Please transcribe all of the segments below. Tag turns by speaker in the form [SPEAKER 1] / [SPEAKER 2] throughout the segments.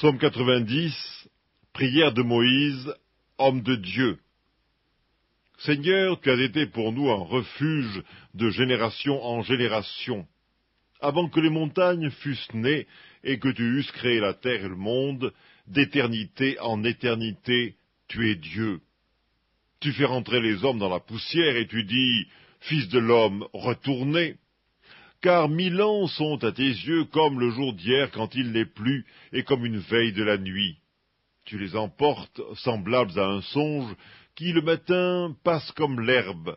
[SPEAKER 1] Psaume 90, prière de Moïse, homme de Dieu. Seigneur, tu as été pour nous un refuge de génération en génération. Avant que les montagnes fussent nées et que tu eusses créé la terre et le monde, d'éternité en éternité, tu es Dieu. Tu fais rentrer les hommes dans la poussière et tu dis, Fils de l'homme, retournez, car mille ans sont à tes yeux comme le jour d'hier quand il n'est plus, et comme une veille de la nuit. Tu les emportes, semblables à un songe, qui le matin passe comme l'herbe.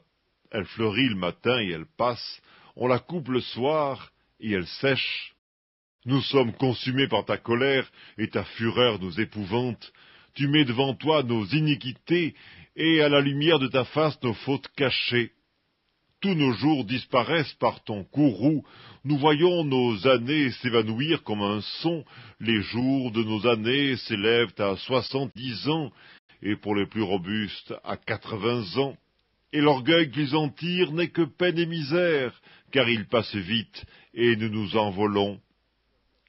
[SPEAKER 1] Elle fleurit le matin et elle passe, on la coupe le soir et elle sèche. Nous sommes consumés par ta colère, et ta fureur nous épouvante. Tu mets devant toi nos iniquités, et à la lumière de ta face nos fautes cachées tous nos jours disparaissent par ton courroux, nous voyons nos années s'évanouir comme un son, les jours de nos années s'élèvent à soixante-dix ans, et pour les plus robustes à quatre-vingts ans, et l'orgueil qu'ils en tirent n'est que peine et misère, car ils passent vite, et nous nous envolons.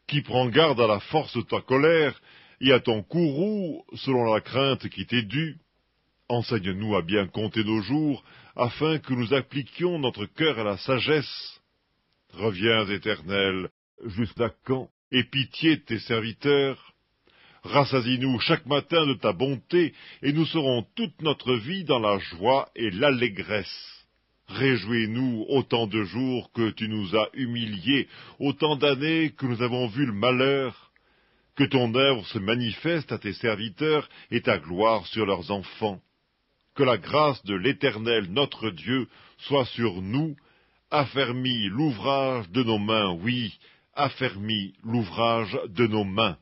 [SPEAKER 1] Qui prend garde à la force de ta colère, et à ton courroux, selon la crainte qui t'est due, Enseigne-nous à bien compter nos jours, afin que nous appliquions notre cœur à la sagesse. Reviens, Éternel, jusqu'à quand et pitié tes serviteurs. Rassasie-nous chaque matin de ta bonté, et nous serons toute notre vie dans la joie et l'allégresse. Réjouis-nous autant de jours que tu nous as humiliés, autant d'années que nous avons vu le malheur. Que ton œuvre se manifeste à tes serviteurs et ta gloire sur leurs enfants que la grâce de l'Éternel notre Dieu soit sur nous, affermi l'ouvrage de nos mains, oui, affermi l'ouvrage de nos mains.